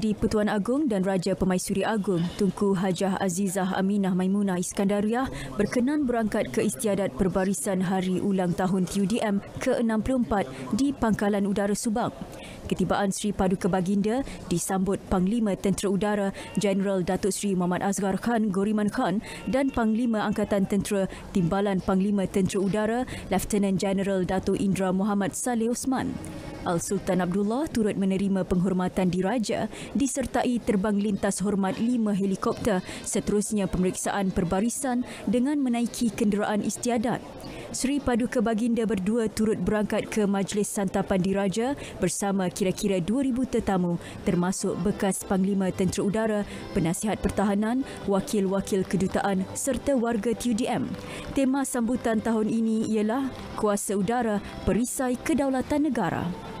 Di Pertuan Agong dan Raja Pemaisuri Agong, Tunku Hajah Azizah Aminah Maimunah Iskandariah berkenan berangkat ke istiadat perbarisan hari ulang tahun TUDM ke-64 di Pangkalan Udara Subang. Ketibaan Sri Paduka Baginda disambut Panglima Tentera Udara General Datuk Sri Muhammad Azgar Khan Goriman Khan dan Panglima Angkatan Tentera Timbalan Panglima Tentera Udara Lieutenant Jeneral Datuk Indra Muhammad Saleh Osman. Al-Sultan Abdullah turut menerima penghormatan diraja disertai terbang lintas hormat lima helikopter seterusnya pemeriksaan perbarisan dengan menaiki kenderaan istiadat. Sri Paduka Baginda berdua turut berangkat ke majlis santapan diraja bersama kira-kira 2,000 tetamu termasuk bekas Panglima Tentera Udara, Penasihat Pertahanan, Wakil-Wakil Kedutaan serta warga TUDM. Tema sambutan tahun ini ialah Kuasa Udara Perisai Kedaulatan Negara.